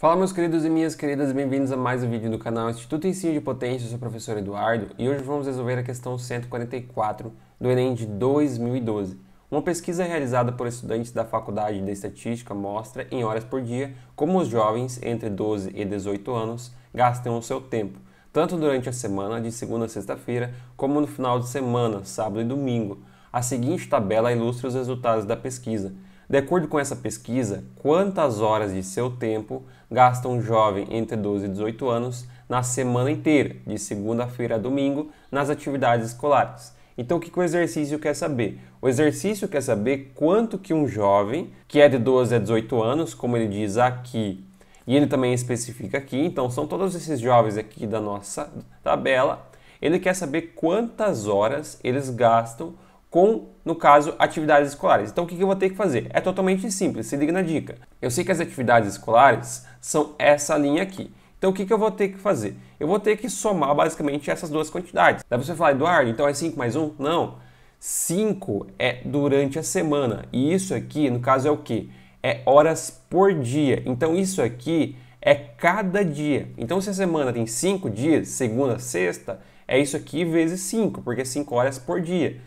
Fala meus queridos e minhas queridas, bem-vindos a mais um vídeo do canal Instituto Ensino de Potência, eu sou o professor Eduardo e hoje vamos resolver a questão 144 do Enem de 2012. Uma pesquisa realizada por estudantes da Faculdade de Estatística mostra, em horas por dia, como os jovens entre 12 e 18 anos gastam o seu tempo, tanto durante a semana, de segunda a sexta-feira, como no final de semana, sábado e domingo. A seguinte tabela ilustra os resultados da pesquisa. De acordo com essa pesquisa, quantas horas de seu tempo gasta um jovem entre 12 e 18 anos na semana inteira, de segunda-feira a domingo, nas atividades escolares? Então o que, que o exercício quer saber? O exercício quer saber quanto que um jovem, que é de 12 a 18 anos, como ele diz aqui, e ele também especifica aqui, então são todos esses jovens aqui da nossa tabela, ele quer saber quantas horas eles gastam com, no caso, atividades escolares. Então, o que eu vou ter que fazer? É totalmente simples, se liga na dica. Eu sei que as atividades escolares são essa linha aqui. Então, o que eu vou ter que fazer? Eu vou ter que somar basicamente essas duas quantidades. Daí você falar, Eduardo, então é 5 mais 1? Não. 5 é durante a semana. E isso aqui, no caso, é o que? É horas por dia. Então, isso aqui é cada dia. Então, se a semana tem 5 dias, segunda, sexta, é isso aqui vezes 5, porque é 5 horas por dia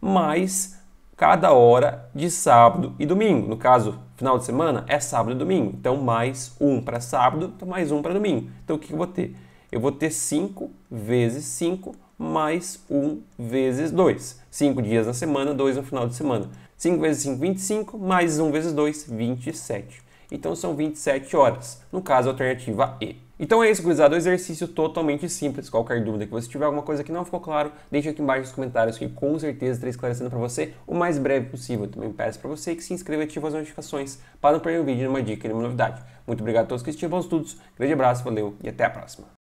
mais cada hora de sábado e domingo. No caso, final de semana é sábado e domingo. Então, mais um para sábado, então mais um para domingo. Então, o que eu vou ter? Eu vou ter 5 vezes 5 mais 1 vezes 2. 5 dias na semana, 2 no final de semana. 5 vezes 5, 25, mais 1 vezes 2, 27. Então são 27 horas, no caso alternativa E. Então é isso, gurizada. Um exercício totalmente simples. Qualquer dúvida que você tiver, alguma coisa que não ficou claro, deixa aqui embaixo nos comentários que com certeza estarei esclarecendo para você o mais breve possível. Também peço para você que se inscreva e ative as notificações para não perder um vídeo, nenhuma dica, nenhuma novidade. Muito obrigado a todos que assistiram bons estudos. Grande abraço, valeu e até a próxima.